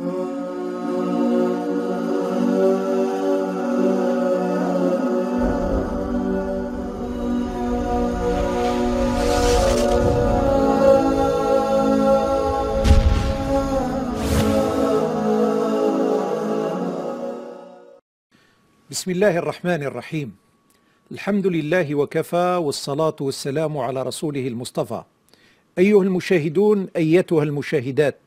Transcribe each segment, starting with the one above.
بسم الله الرحمن الرحيم الحمد لله وكفى والصلاة والسلام على رسوله المصطفى أيها المشاهدون أيتها المشاهدات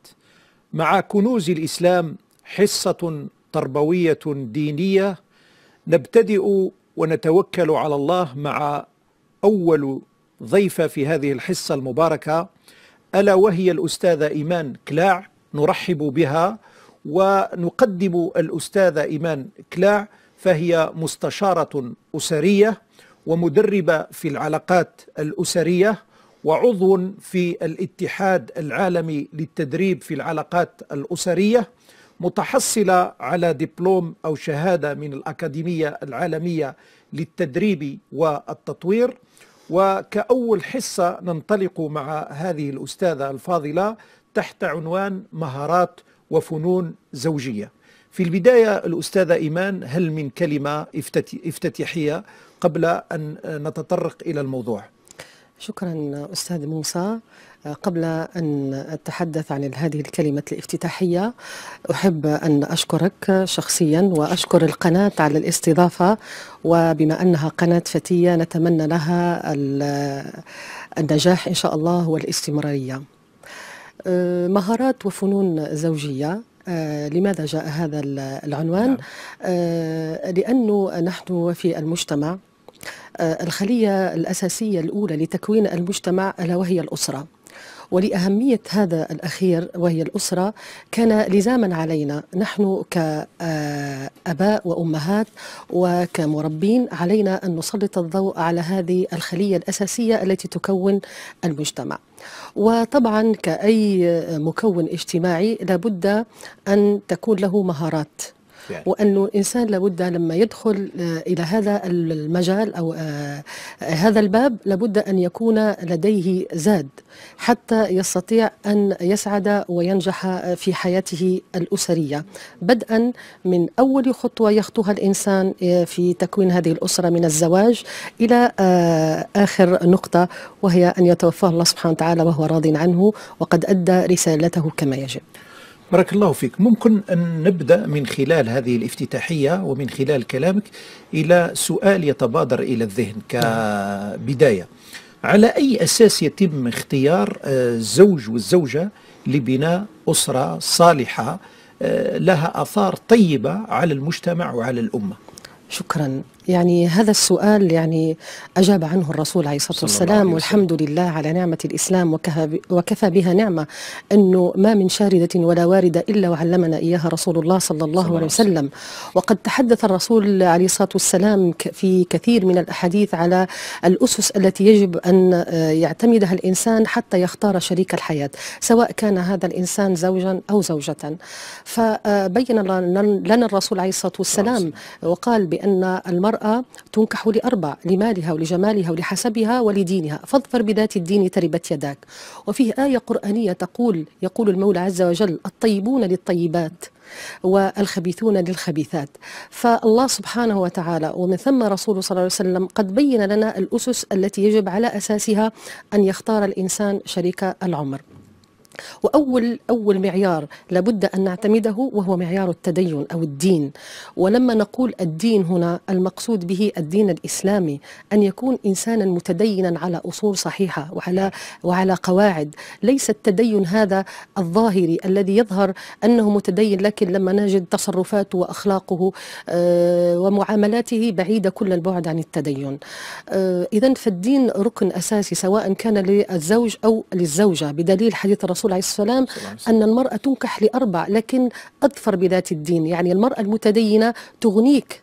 مع كنوز الاسلام حصه تربويه دينيه نبتدئ ونتوكل على الله مع اول ضيفه في هذه الحصه المباركه الا وهي الاستاذه ايمان كلاع نرحب بها ونقدم الاستاذه ايمان كلاع فهي مستشاره اسريه ومدربه في العلاقات الاسريه وعضو في الاتحاد العالمي للتدريب في العلاقات الأسرية متحصلة على دبلوم أو شهادة من الأكاديمية العالمية للتدريب والتطوير وكأول حصة ننطلق مع هذه الأستاذة الفاضلة تحت عنوان مهارات وفنون زوجية في البداية الأستاذة إيمان هل من كلمة افتتحية قبل أن نتطرق إلى الموضوع؟ شكرا أستاذ موسى قبل أن أتحدث عن هذه الكلمة الافتتاحية أحب أن أشكرك شخصيا وأشكر القناة على الاستضافة وبما أنها قناة فتية نتمنى لها النجاح إن شاء الله والاستمرارية أه، مهارات وفنون زوجية آه لماذا جاء هذا العنوان؟ نعم. آه لأنه نحن في المجتمع آه، الخلية الأساسية الأولى لتكوين المجتمع ألا وهي الأسرة ولأهمية هذا الأخير وهي الأسرة كان لزاما علينا نحن كأباء وأمهات وكمربين علينا أن نسلط الضوء على هذه الخلية الأساسية التي تكون المجتمع وطبعا كأي مكون اجتماعي لابد أن تكون له مهارات يعني. وانه الانسان لابد لما يدخل آه، الى هذا المجال او آه، آه، هذا الباب لابد ان يكون لديه زاد حتى يستطيع ان يسعد وينجح في حياته الاسريه بدءا من اول خطوه يخطوها الانسان في تكوين هذه الاسره من الزواج الى اخر نقطه وهي ان يتوفاه الله سبحانه وتعالى وهو راض عنه وقد ادى رسالته كما يجب بارك الله فيك ممكن أن نبدأ من خلال هذه الافتتاحية ومن خلال كلامك إلى سؤال يتبادر إلى الذهن نعم. كبداية على أي أساس يتم اختيار الزوج آه، والزوجة لبناء أسرة صالحة آه، لها آثار طيبة على المجتمع وعلى الأمة شكرا يعني هذا السؤال يعني أجاب عنه الرسول عليه الصلاة والسلام والحمد لله على نعمة الإسلام وكفى بها نعمة أنه ما من شاردة ولا واردة إلا وعلمنا إياها رسول الله صلى الله عليه وسلم وقد تحدث الرسول عليه الصلاة والسلام في كثير من الأحاديث على الأسس التي يجب أن آه، يعتمدها الإنسان حتى يختار شريك الحياة سواء كان هذا الإنسان زوجا أو زوجة فبين لنا الرسول عليه الصلاة والسلام نعم، وقال بأن المرأة المرأة تنكح لأربع لمالها ولجمالها ولحسبها ولدينها فاظفر بذات الدين تربت يداك وفيه آية قرآنية تقول يقول المولى عز وجل الطيبون للطيبات والخبيثون للخبيثات فالله سبحانه وتعالى ومن ثم رسول صلى الله عليه وسلم قد بين لنا الأسس التي يجب على أساسها أن يختار الإنسان شريك العمر واول اول معيار لابد ان نعتمده وهو معيار التدين او الدين ولما نقول الدين هنا المقصود به الدين الاسلامي ان يكون انسانا متدينا على اصول صحيحه وعلى وعلى قواعد ليس التدين هذا الظاهري الذي يظهر انه متدين لكن لما نجد تصرفاته واخلاقه آه، ومعاملاته بعيده كل البعد عن التدين آه، اذا فالدين ركن اساسي سواء كان للزوج او للزوجه بدليل حديث الرسول الرسول عليه السلام أن المرأة تنكح لأربع لكن أظفر بذات الدين يعني المرأة المتدينة تغنيك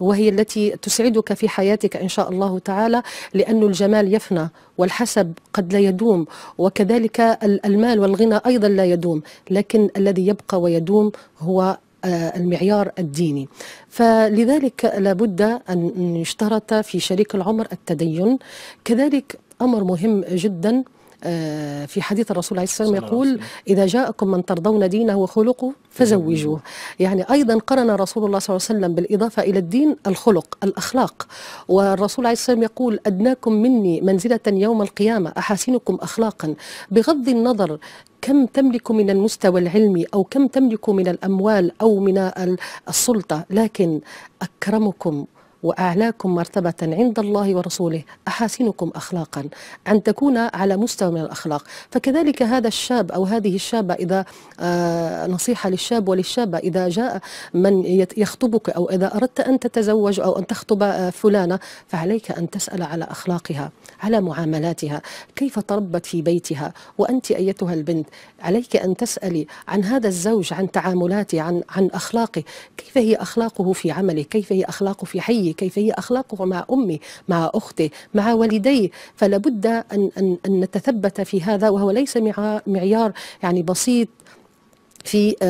وهي التي تسعدك في حياتك إن شاء الله تعالى لأن الجمال يفنى والحسب قد لا يدوم وكذلك المال والغنى أيضا لا يدوم لكن الذي يبقى ويدوم هو آه، المعيار الديني فلذلك لابد أن يشترط في شريك العمر التدين كذلك أمر مهم جداً آه، في حديث الرسول عليه الصلاة والسلام يقول إذا جاءكم من ترضون دينه وخلقه فزوجوه يعني أيضا قرن رسول الله صلى الله عليه وسلم بالإضافة إلى الدين الخلق الأخلاق والرسول عليه الصلاة والسلام يقول أدناكم مني منزلة يوم القيامة أحاسنكم أخلاقا بغض النظر كم تملك من المستوى العلمي او كم تملك من الاموال او من السلطه لكن اكرمكم وأعلاكم مرتبة عند الله ورسوله أحاسنكم أخلاقا أن تكون على مستوى من الأخلاق فكذلك هذا الشاب أو هذه الشابة إذا آه، نصيحة للشاب وللشابة إذا جاء من يخطبك أو إذا أردت أن تتزوج أو أن تخطب آه، فلانة فعليك أن تسأل على أخلاقها على معاملاتها كيف تربت في بيتها وأنت أيتها البنت عليك أن تسألي عن هذا الزوج عن تعاملاته عن, عن أخلاقه كيف هي أخلاقه في عمله كيف هي أخلاقه في حيه كيف هي أخلاقه مع أمي مع أختي مع والدي فلا بد أن, أن, أن نتثبت في هذا وهو ليس معيار يعني بسيط في آه،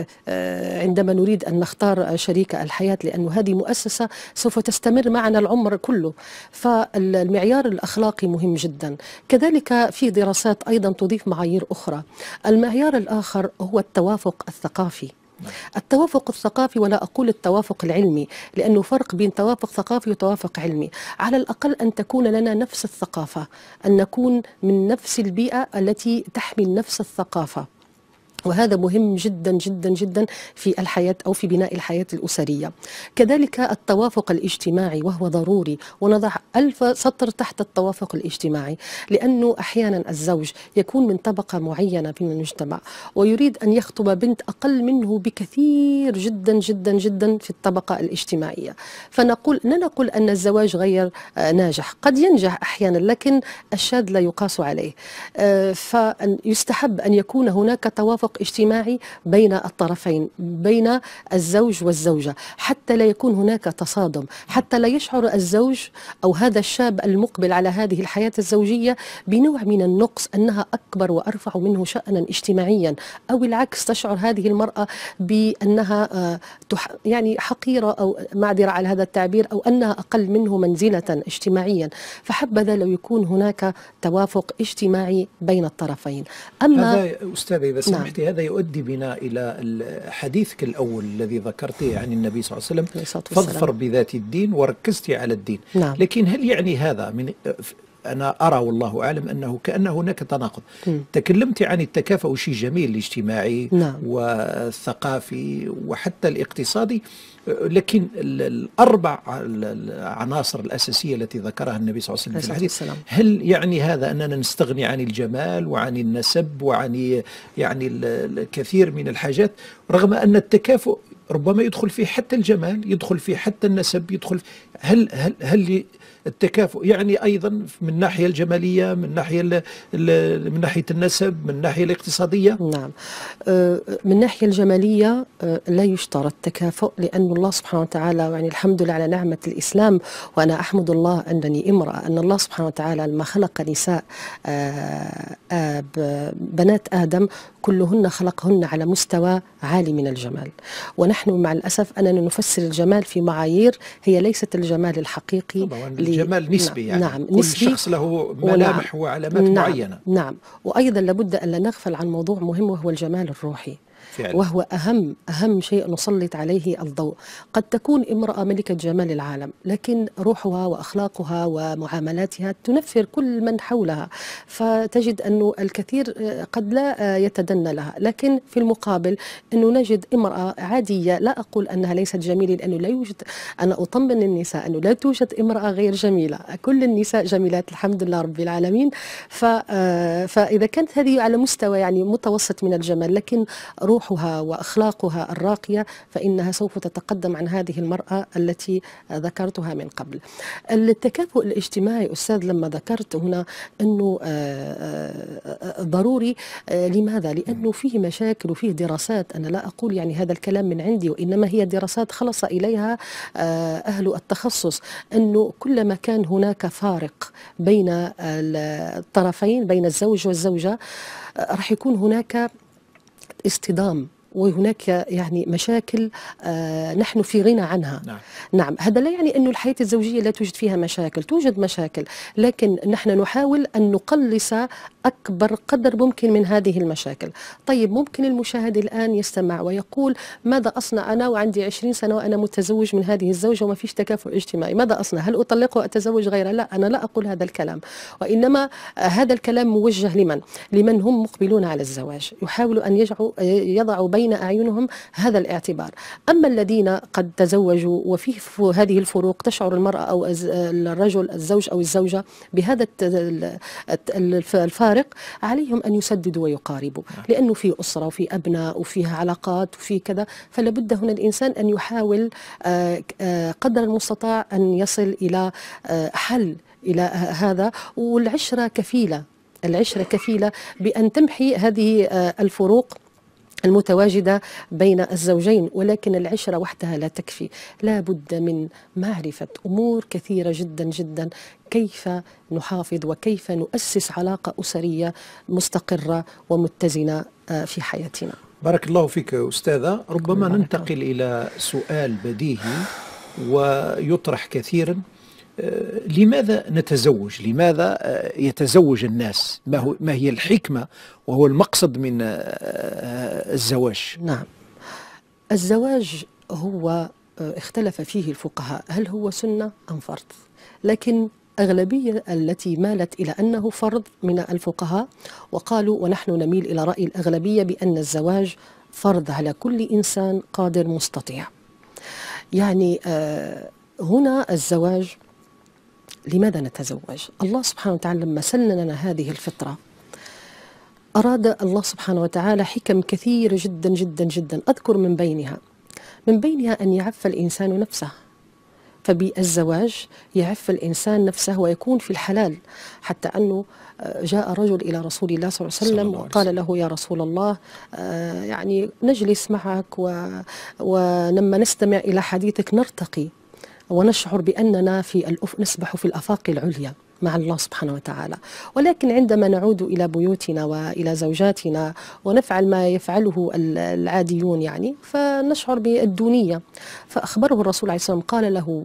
آه، آه، عندما نريد أن نختار شريك الحياة لأن هذه مؤسسة سوف تستمر معنا العمر كله فالمعيار الأخلاقي مهم جدا كذلك في دراسات أيضا تضيف معايير أخرى المعيار الآخر هو التوافق الثقافي التوافق الثقافي ولا أقول التوافق العلمي لأنه فرق بين توافق ثقافي وتوافق علمي على الأقل أن تكون لنا نفس الثقافة أن نكون من نفس البيئة التي تحمل نفس الثقافة وهذا مهم جدا جدا جدا في الحياة أو في بناء الحياة الأسرية كذلك التوافق الاجتماعي وهو ضروري ونضع ألف سطر تحت التوافق الاجتماعي لأنه أحيانا الزوج يكون من طبقة معينة من المجتمع ويريد أن يخطب بنت أقل منه بكثير جدا جدا جدا في الطبقة الاجتماعية فنقول لا نقول أن الزواج غير آه، ناجح قد ينجح أحيانا لكن الشاذ لا يقاس عليه آه، فيستحب أن يكون هناك توافق توافق اجتماعي بين الطرفين بين الزوج والزوجة حتى لا يكون هناك تصادم حتى لا يشعر الزوج أو هذا الشاب المقبل على هذه الحياة الزوجية بنوع من النقص أنها أكبر وأرفع منه شأنا اجتماعيا أو العكس تشعر هذه المرأة بأنها آه، يعني حقيرة أو معذرة على هذا التعبير أو أنها أقل منه منزلة اجتماعيا فحبذا لو يكون هناك توافق اجتماعي بين الطرفين أما هذا أستاذي بس نعم. اختي هذا يؤدي بنا إلى حديثك الأول الذي ذكرته عن يعني النبي صلى الله عليه وسلم فاظفر بذات الدين وركزت على الدين نعم. لكن هل يعني هذا من أنا أرى والله أعلم أنه كأن هناك تناقض تكلمت عن التكافؤ شيء جميل الاجتماعي نعم. والثقافي وحتى الاقتصادي لكن الأربع العناصر الأساسية التي ذكرها النبي صلى الله عليه وسلم في الحديث السلام. هل يعني هذا أننا نستغني عن الجمال وعن النسب وعن يعني الكثير من الحاجات رغم أن التكافؤ ربما يدخل فيه حتى الجمال يدخل فيه حتى النسب يدخل هل هل هل التكافؤ يعني ايضا من ناحيه الجماليه من ناحيه الـ الـ من ناحيه النسب من ناحيه الاقتصاديه نعم أه، من ناحيه الجماليه أه، لا يشترط تكافؤ لان الله سبحانه وتعالى يعني الحمد لله على نعمه الاسلام وانا احمد الله انني امراه ان الله سبحانه وتعالى لما خلق نساء أه، بنات ادم كلهن خلقهن على مستوى عالي من الجمال ونحن مع الأسف أننا نفسر الجمال في معايير هي ليست الجمال الحقيقي طبعا ل... الجمال نعم، نسبي يعني نعم كل نسبي شخص له ملامح ونعم. وعلامات نعم معينة نعم وأيضا لابد أن لا نغفل عن موضوع مهم وهو الجمال الروحي فعلا. وهو أهم أهم شيء نسلط عليه الضوء قد تكون امرأة ملكة جمال العالم لكن روحها وأخلاقها ومعاملاتها تنفر كل من حولها فتجد أن الكثير آه، قد لا آه، يتدنى لها لكن في المقابل أنه نجد امرأة عادية لا أقول أنها ليست جميلة لأنه لا يوجد أنا أطمن النساء أنه لا توجد امرأة غير جميلة كل النساء جميلات الحمد لله رب العالمين آه، فإذا كانت هذه على مستوى يعني متوسط من الجمال لكن روح روحها واخلاقها الراقيه فانها سوف تتقدم عن هذه المراه التي ذكرتها من قبل. التكافؤ الاجتماعي استاذ لما ذكرت هنا انه آه، آه، آه، ضروري لماذا؟ لانه نعم. فيه مشاكل وفيه دراسات انا لا اقول يعني هذا الكلام من عندي وانما هي دراسات خلص اليها اهل التخصص انه كلما كان هناك فارق بين الطرفين بين الزوج والزوجه راح يكون هناك اصطدام وهناك يعني مشاكل آه، نحن في غنى عنها نعم, نعم. هذا لا يعني أن الحياة الزوجية لا توجد فيها مشاكل توجد مشاكل لكن نحن نحاول أن نقلص أكبر قدر ممكن من هذه المشاكل طيب ممكن المشاهد الآن يستمع ويقول ماذا أصنع أنا وعندي 20 سنة وأنا متزوج من هذه الزوجة وما فيش تكافؤ اجتماعي ماذا أصنع هل أطلق وأتزوج غيرها لا أنا لا أقول هذا الكلام وإنما هذا الكلام موجه لمن لمن هم مقبلون على الزواج يحاولوا أن يضعوا بين بين أعينهم هذا الاعتبار أما الذين قد تزوجوا وفيه هذه الفروق تشعر المرأة أو الرجل الزوج أو الزوجة بهذا الفارق عليهم أن يسددوا ويقاربوا نعم. لأنه في أسرة وفي أبناء وفيها علاقات وفي كذا فلابد هنا الإنسان أن يحاول آه، آه، قدر المستطاع أن يصل إلى آه، حل إلى هذا والعشرة كفيلة العشرة كفيلة بأن تمحي هذه الفروق المتواجدة بين الزوجين ولكن العشرة وحدها لا تكفي لا بد من معرفة أمور كثيرة جدا جدا كيف نحافظ وكيف نؤسس علاقة أسرية مستقرة ومتزنة آه، في حياتنا بارك الله فيك أستاذة ربما ننتقل إلى سؤال بديهي ويطرح كثيرا لماذا نتزوج لماذا آه، يتزوج الناس ما, هو ما هي الحكمة وهو المقصد من آه، آه، الزواج نعم الزواج هو اختلف فيه الفقهاء هل هو سنة أم فرض لكن أغلبية التي مالت إلى أنه فرض من الفقهاء وقالوا ونحن نميل إلى رأي الأغلبية بأن الزواج فرض على كل إنسان قادر مستطيع يعني هنا الزواج لماذا نتزوج الله سبحانه وتعالى لما سن لنا هذه الفطرة أراد الله سبحانه وتعالى حكم كثيرة جدا جدا جدا أذكر من بينها من بينها أن يعف الإنسان نفسه فبالزواج يعف الإنسان نفسه ويكون في الحلال حتى أنه آه، جاء رجل إلى رسول الله صلى الله عليه وسلم وقال له يا رسول الله آه، يعني نجلس معك ولما نستمع إلى حديثك نرتقي ونشعر بأننا في الأف... نسبح في الأفاق العليا مع الله سبحانه وتعالى ولكن عندما نعود إلى بيوتنا وإلى زوجاتنا ونفعل ما يفعله العاديون يعني فنشعر بالدونية فأخبره الرسول عليه السلام قال له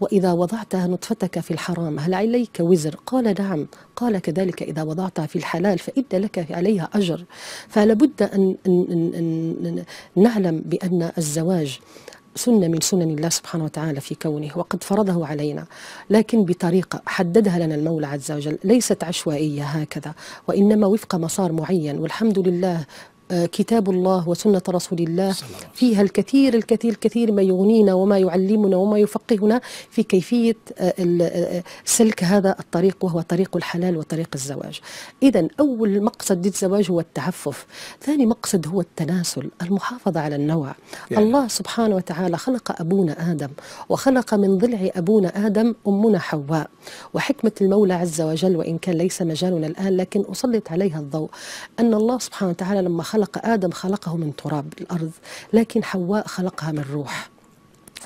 وإذا وضعتها نطفتك في الحرام هل عليك وزر قال نعم قال كذلك إذا وضعتها في الحلال فإن لك عليها أجر فلابد أن نعلم بأن الزواج سنة من سنن الله سبحانه وتعالى في كونه وقد فرضه علينا لكن بطريقة حددها لنا المولى عز وجل ليست عشوائية هكذا وإنما وفق مسار معين والحمد لله كتاب الله وسنة رسول الله فيها الكثير الكثير الكثير ما يغنينا وما يعلمنا وما يفقهنا في كيفية آه، آه، آه، سلك هذا الطريق وهو طريق الحلال وطريق الزواج إذا أول مقصد للزواج هو التعفف ثاني مقصد هو التناسل المحافظة على النوع يعني. الله سبحانه وتعالى خلق أبونا آدم وخلق من ضلع أبونا آدم أمنا حواء وحكمة المولى عز وجل وإن كان ليس مجالنا الآن لكن أسلط عليها الضوء أن الله سبحانه وتعالى لما خلق خلق آدم خلقه من تراب الأرض لكن حواء خلقها من روح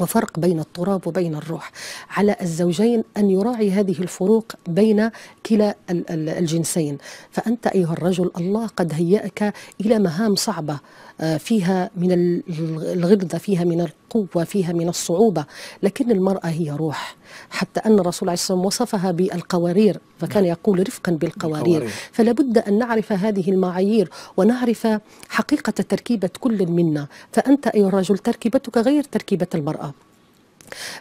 وفرق بين التراب وبين الروح على الزوجين أن يراعي هذه الفروق بين كلا الجنسين فأنت أيها الرجل الله قد هيأك إلى مهام صعبة آه، فيها من الغلظة فيها من القوة فيها من الصعوبة لكن المرأة هي روح حتى أن الرسول عليه الصلاة والسلام وصفها بالقوارير فكان نعم. يقول رفقا بالقوارير فلا بد أن نعرف هذه المعايير ونعرف حقيقة تركيبة كل منا فأنت أيها الرجل تركيبتك غير تركيبة المرأة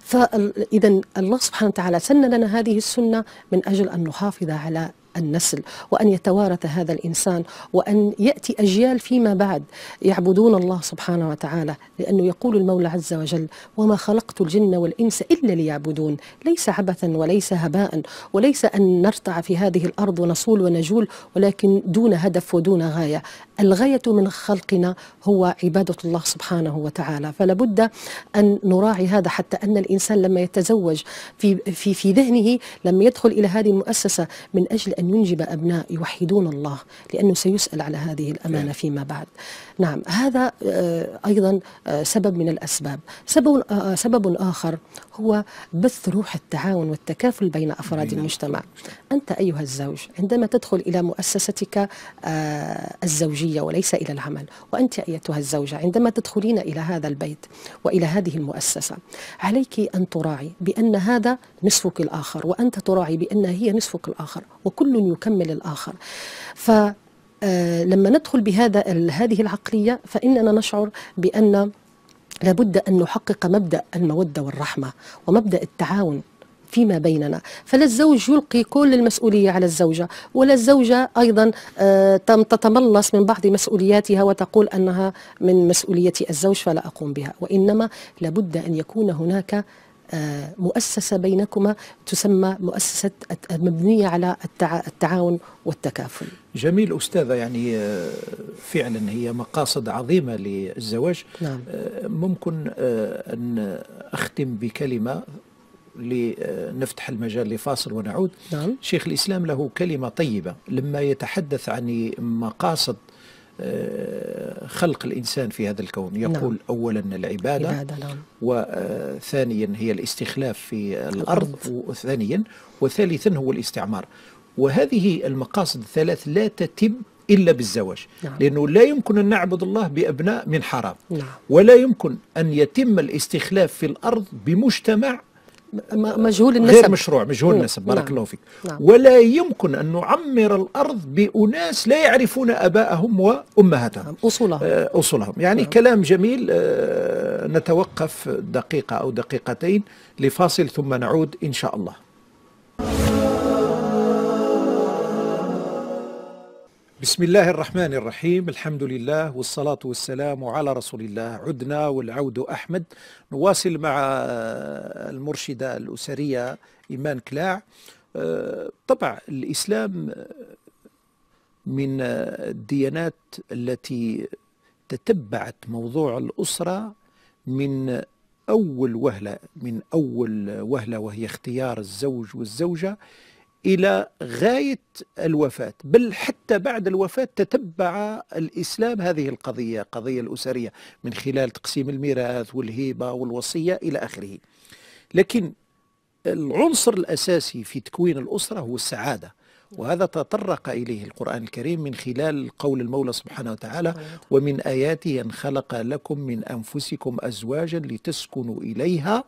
فإذا الله سبحانه وتعالى سن لنا هذه السنة من أجل أن نحافظ على النسل وأن يتوارث هذا الإنسان وأن يأتي أجيال فيما بعد يعبدون الله سبحانه وتعالى لأنه يقول المولى عز وجل وما خلقت الجن والإنس إلا ليعبدون ليس عبثا وليس هباء وليس أن نرتع في هذه الأرض ونصول ونجول ولكن دون هدف ودون غاية الغاية من خلقنا هو عبادة الله سبحانه وتعالى فلابد أن نراعي هذا حتى أن الإنسان لما يتزوج في, في, في ذهنه لما يدخل إلى هذه المؤسسة من أجل أن أن ينجب أبناء يوحدون الله لأنه سيسأل على هذه الأمانة نعم. فيما بعد نعم هذا آه، أيضا آه، سبب من الأسباب سبب, آه، سبب آخر هو بث روح التعاون والتكافل بين أفراد المجتمع أنت أيها الزوج عندما تدخل إلى مؤسستك الزوجية وليس إلى العمل وأنت أيتها الزوجة عندما تدخلين إلى هذا البيت وإلى هذه المؤسسة عليك أن تراعي بأن هذا نصفك الآخر وأنت تراعي بأن هي نصفك الآخر وكل يكمل الآخر ف آه، لما ندخل بهذا هذه العقلية فإننا نشعر بأن لابد أن نحقق مبدأ المودة والرحمة ومبدأ التعاون فيما بيننا فلا الزوج يلقي كل المسؤولية على الزوجة ولا الزوجة أيضا آه، تتملص من بعض مسؤولياتها وتقول أنها من مسؤولية الزوج فلا أقوم بها وإنما لابد أن يكون هناك مؤسسة بينكما تسمى مؤسسة مبنية على التعاون والتكافل جميل أستاذة يعني آه، فعلا هي مقاصد عظيمة للزواج نعم. آه، ممكن آه، أن أختم بكلمة لنفتح المجال لفاصل ونعود نعم. شيخ الإسلام له كلمة طيبة لما يتحدث عن مقاصد آه، خلق الإنسان في هذا الكون نعم. يقول نعم. أولا العبادة عبادة نعم. وثانيا هي الاستخلاف في الأرض وثانيا وثالثا هو الاستعمار وهذه المقاصد الثلاث لا تتم إلا بالزواج نعم. لأنه لا يمكن أن نعبد الله بأبناء من حرام نعم. ولا يمكن أن يتم الاستخلاف في الأرض بمجتمع مجهول النسب غير مشروع مجهول النسب بارك الله نعم. فيك نعم. ولا يمكن أن نعمر الأرض بأناس لا يعرفون أباءهم وأمهاتهم نعم. أصولهم آه، أصولهم يعني نعم. كلام جميل آه، نتوقف دقيقة أو دقيقتين لفاصل ثم نعود إن شاء الله بسم الله الرحمن الرحيم الحمد لله والصلاة والسلام على رسول الله عدنا والعود أحمد نواصل مع المرشدة الأسرية إيمان كلاع طبعا الإسلام من الديانات التي تتبعت موضوع الأسرة من أول وهلة من أول وهلة وهي اختيار الزوج والزوجة إلى غاية الوفاة بل حتى بعد الوفاة تتبع الإسلام هذه القضية قضية الأسرية من خلال تقسيم الميراث والهيبة والوصية إلى آخره لكن العنصر الأساسي في تكوين الأسرة هو السعادة وهذا تطرق إليه القرآن الكريم من خلال قول المولى سبحانه وتعالى ومن آياته أن خلق لكم من أنفسكم أزواجا لتسكنوا إليها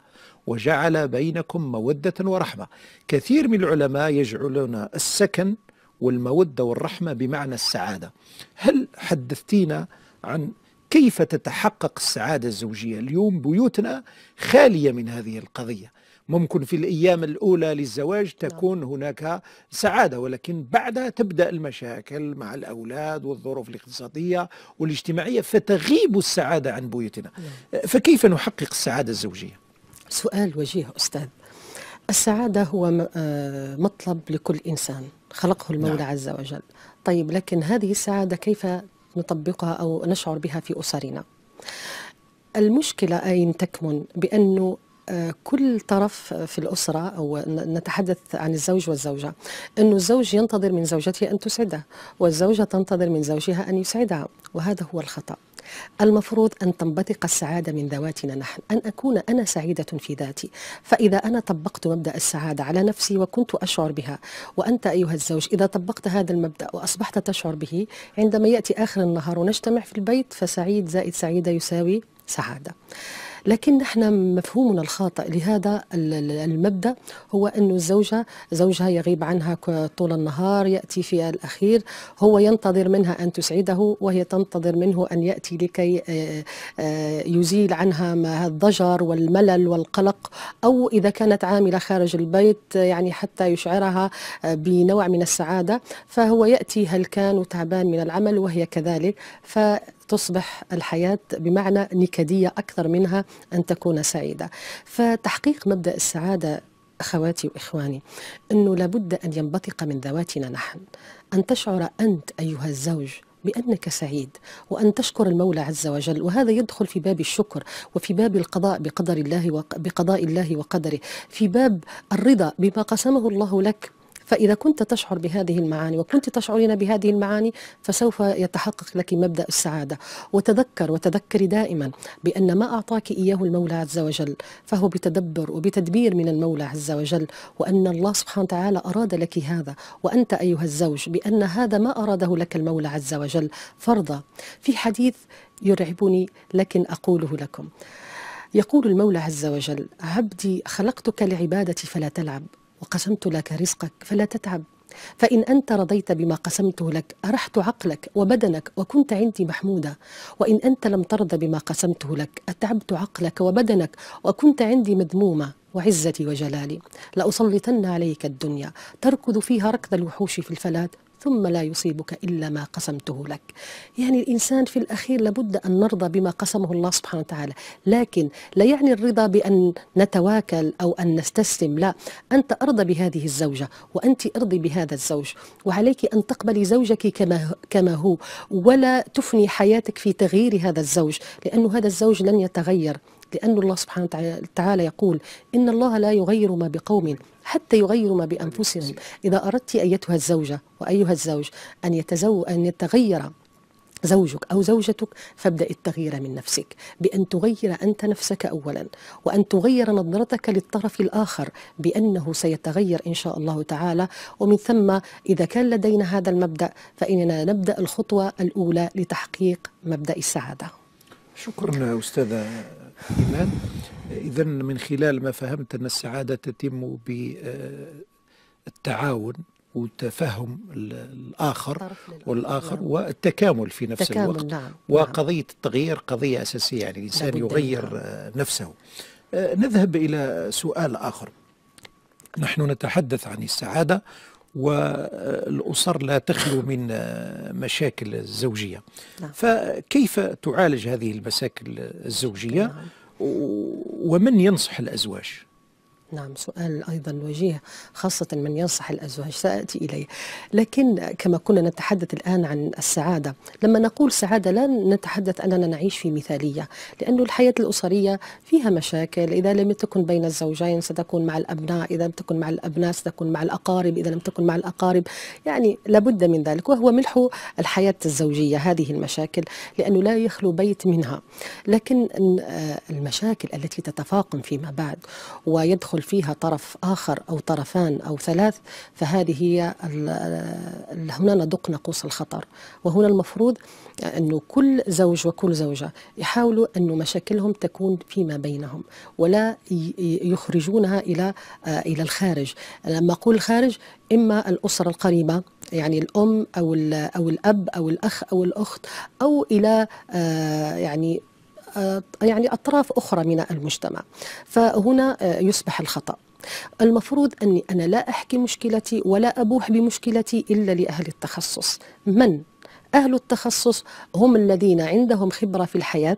وجعل بينكم مودة ورحمة كثير من العلماء يجعلون السكن والمودة والرحمة بمعنى السعادة هل حدثتينا عن كيف تتحقق السعادة الزوجية اليوم بيوتنا خالية من هذه القضية ممكن في الأيام الأولى للزواج نعم. تكون هناك سعادة ولكن بعدها تبدأ المشاكل مع الأولاد والظروف الاقتصادية والاجتماعية فتغيب السعادة عن بيوتنا نعم. فكيف نحقق السعادة الزوجية؟ سؤال وجيه أستاذ السعادة هو آه، مطلب لكل إنسان خلقه المولى نعم. عز وجل طيب لكن هذه السعادة كيف نطبقها أو نشعر بها في أسرنا المشكلة أين تكمن بأنه آه، كل طرف في الأسرة أو نتحدث عن الزوج والزوجة أنه الزوج ينتظر من زوجته أن تسعده والزوجة تنتظر من زوجها أن يسعدها وهذا هو الخطأ المفروض أن تنبثق السعادة من ذواتنا نحن أن أكون أنا سعيدة في ذاتي فإذا أنا طبقت مبدأ السعادة على نفسي وكنت أشعر بها وأنت أيها الزوج إذا طبقت هذا المبدأ وأصبحت تشعر به عندما يأتي آخر النهار ونجتمع في البيت فسعيد زائد سعيدة يساوي سعادة لكن نحن مفهومنا الخاطئ لهذا المبدا هو انه الزوجه زوجها يغيب عنها طول النهار ياتي في الاخير هو ينتظر منها ان تسعده وهي تنتظر منه ان ياتي لكي آه، آه، يزيل عنها ما الضجر والملل والقلق او اذا كانت عامله خارج البيت يعني حتى يشعرها آه، بنوع من السعاده فهو ياتي هلكان وتعبان من العمل وهي كذلك ف تصبح الحياة بمعنى نكدية أكثر منها أن تكون سعيدة فتحقيق مبدأ السعادة أخواتي وإخواني أنه لابد أن ينبثق من ذواتنا نحن أن تشعر أنت أيها الزوج بأنك سعيد وأن تشكر المولى عز وجل وهذا يدخل في باب الشكر وفي باب القضاء بقدر الله وق... بقضاء الله وقدره في باب الرضا بما قسمه الله لك فإذا كنت تشعر بهذه المعاني وكنت تشعرين بهذه المعاني فسوف يتحقق لك مبدأ السعادة وتذكر وتذكري دائما بأن ما أعطاك إياه المولى عز وجل فهو بتدبر وبتدبير من المولى عز وجل وأن الله سبحانه وتعالى أراد لك هذا وأنت أيها الزوج بأن هذا ما أراده لك المولى عز وجل فرضا في حديث يرعبني لكن أقوله لكم يقول المولى عز وجل عبدي خلقتك لعبادتي فلا تلعب وقسمت لك رزقك فلا تتعب فإن أنت رضيت بما قسمته لك أرحت عقلك وبدنك وكنت عندي محمودا وإن أنت لم ترض بما قسمته لك أتعبت عقلك وبدنك وكنت عندي مذمومة وعزتي وجلالي لأسلطن عليك الدنيا تركض فيها ركض الوحوش في الفلات ثم لا يصيبك إلا ما قسمته لك يعني الإنسان في الأخير لابد أن نرضى بما قسمه الله سبحانه وتعالى لكن لا يعني الرضا بأن نتواكل أو أن نستسلم لا أنت أرضى بهذه الزوجة وأنت أرضي بهذا الزوج وعليك أن تقبلي زوجك كما, كما هو ولا تفني حياتك في تغيير هذا الزوج لأن هذا الزوج لن يتغير لأن الله سبحانه وتعالى يقول إن الله لا يغير ما بقوم حتى يغيروا ما بأنفسهم إذا أردت أيتها الزوجة وأيها الزوج أن, يتزو أن يتغير زوجك أو زوجتك فابدأ التغيير من نفسك بأن تغير أنت نفسك أولا وأن تغير نظرتك للطرف الآخر بأنه سيتغير إن شاء الله تعالى ومن ثم إذا كان لدينا هذا المبدأ فإننا نبدأ الخطوة الأولى لتحقيق مبدأ السعادة شكرا أستاذة إيمان إذا من خلال ما فهمت أن السعادة تتم بالتعاون وتفهم الآخر والآخر نعم. والتكامل في نفس التكامل الوقت نعم،, نعم. وقضية التغيير قضية أساسية يعني الإنسان يغير نعم. نفسه أه، نذهب إلى سؤال آخر نحن نتحدث عن السعادة والأسر لا تخلو من أه، مشاكل الزوجية نعم. فكيف تعالج هذه المشاكل الزوجية نعم. ومن ينصح الأزواج نعم سؤال أيضا وجيه خاصة من ينصح الأزواج سأتي إليه لكن كما كنا نتحدث الآن عن السعادة لما نقول سعادة لا نتحدث أننا نعيش في مثالية لأن الحياة الأسرية فيها مشاكل إذا لم تكن بين الزوجين ستكون مع الأبناء إذا لم تكن مع الأبناء ستكون مع الأقارب إذا لم تكن مع الأقارب يعني لابد من ذلك وهو ملح الحياة الزوجية هذه المشاكل لأنه لا يخلو بيت منها لكن آه، المشاكل التي تتفاقم فيما بعد ويدخل يدخل فيها طرف آخر أو طرفان أو ثلاث فهذه هي هنا ندق ناقوس الخطر وهنا المفروض أنه كل زوج وكل زوجة يحاولوا أنه مشاكلهم تكون فيما بينهم ولا يخرجونها إلى إلى الخارج لما أقول الخارج إما الأسرة القريبة يعني الأم أو أو الأب أو الأخ أو الأخت أو إلى آه، يعني يعني أطراف أخرى من المجتمع فهنا آه، يصبح الخطأ المفروض أني أنا لا أحكي مشكلتي ولا أبوح بمشكلتي إلا لأهل التخصص من أهل التخصص هم الذين عندهم خبرة في الحياة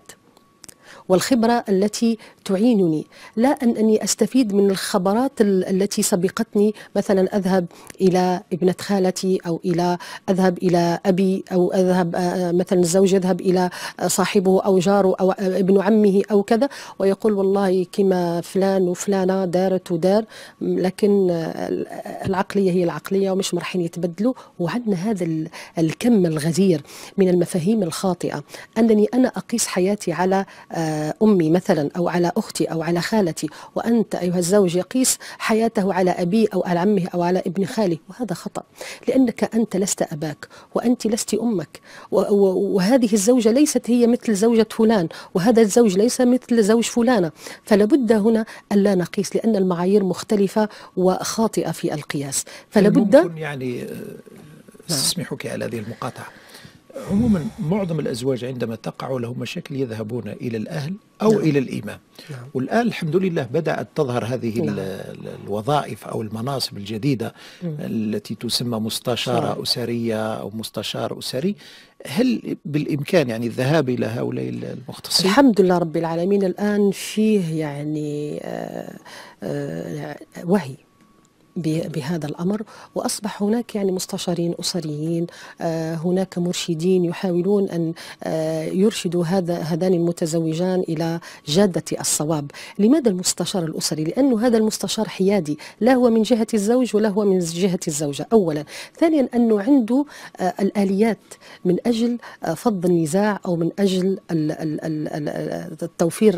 والخبرة التي تعينني لا أن أني أستفيد من الخبرات التي سبقتني مثلا أذهب إلى ابنة خالتي أو إلى أذهب إلى أبي أو أذهب آه، آه، مثلا الزوج يذهب إلى صاحبه أو جاره أو آه، ابن عمه أو كذا ويقول والله كما فلان وفلانة دارت ودار لكن العقلية هي العقلية ومش مرحين يتبدلوا وعندنا هذا الكم الغزير من المفاهيم الخاطئة أنني أنا أقيس حياتي على أمي مثلا أو على أختي أو على خالتي وأنت أيها الزوج يقيس حياته على أبيه أو على عمه أو على ابن خالي وهذا خطأ لأنك أنت لست أباك وأنت لست أمك وهذه الزوجة ليست هي مثل زوجة فلان وهذا الزوج ليس مثل زوج فلانة فلابد هنا ألا نقيس لأن المعايير مختلفة وخاطئة في القياس فلابد يعني استسمحك آه، على هذه المقاطعة عموما معظم الأزواج عندما تقع لهم مشاكل يذهبون إلى الأهل أو نعم. إلى الإمام نعم. والآن الحمد لله بدأت تظهر هذه نعم. الوظائف أو المناصب الجديدة نعم. التي تسمى مستشارة نعم. أسرية أو مستشار أسري هل بالإمكان يعني الذهاب إلى هؤلاء المختصين؟ الحمد لله رب العالمين الآن فيه يعني آآ آه، آآ آه، وعي بهذا الامر واصبح هناك يعني مستشارين اسريين آه، هناك مرشدين يحاولون ان آه، يرشدوا هذا هذان المتزوجان الى جاده الصواب لماذا المستشار الاسري لانه هذا المستشار حيادي لا هو من جهه الزوج ولا هو من جهه الزوجه اولا ثانيا انه عنده آه، الاليات من اجل فض النزاع او من اجل التوفير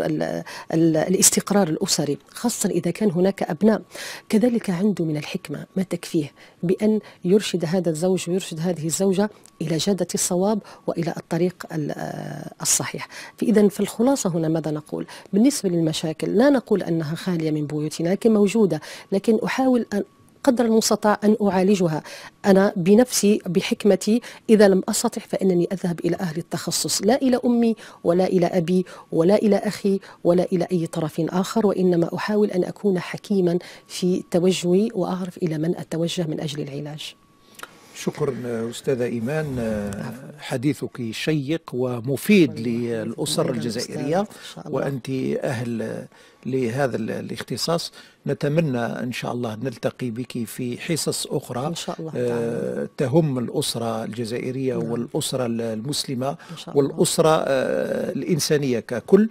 الاستقرار الاسري خاصه اذا كان هناك ابناء كذلك عنده عنده من الحكمة ما تكفيه بأن يرشد هذا الزوج ويرشد هذه الزوجة إلى جادة الصواب وإلى الطريق آه، الصحيح فإذا الخلاصة هنا ماذا نقول بالنسبة للمشاكل لا نقول أنها خالية من بيوتنا لكن موجودة لكن أحاول أن قدر المستطاع أن أعالجها أنا بنفسي بحكمتي إذا لم أستطع فإنني أذهب إلى أهل التخصص لا إلى أمي ولا إلى أبي ولا إلى أخي ولا إلى أي طرف آخر وإنما أحاول أن أكون حكيما في توجهي وأعرف إلى من أتوجه من أجل العلاج شكرا أستاذة إيمان حديثك شيق ومفيد للأسر الجزائرية وأنت أهل لهذا الاختصاص نتمنى إن شاء الله نلتقي بك في حصص أخرى إن شاء الله آه تهم الأسرة الجزائرية نعم. والأسرة المسلمة إن شاء الله. والأسرة آه الإنسانية ككل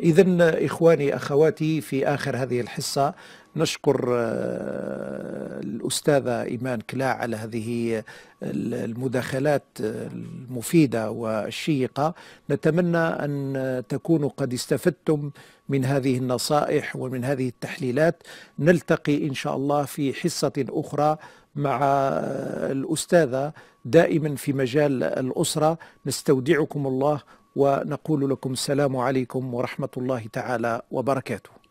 إذا إخواني أخواتي في آخر هذه الحصة نشكر آه، الأستاذة إيمان كلا على هذه آه، المداخلات آه، المفيدة والشيقة نتمنى أن تكونوا قد استفدتم من هذه النصائح ومن هذه التحليلات نلتقي إن شاء الله في حصة أخرى مع الأستاذة دائما في مجال الأسرة نستودعكم الله ونقول لكم السلام عليكم ورحمة الله تعالى وبركاته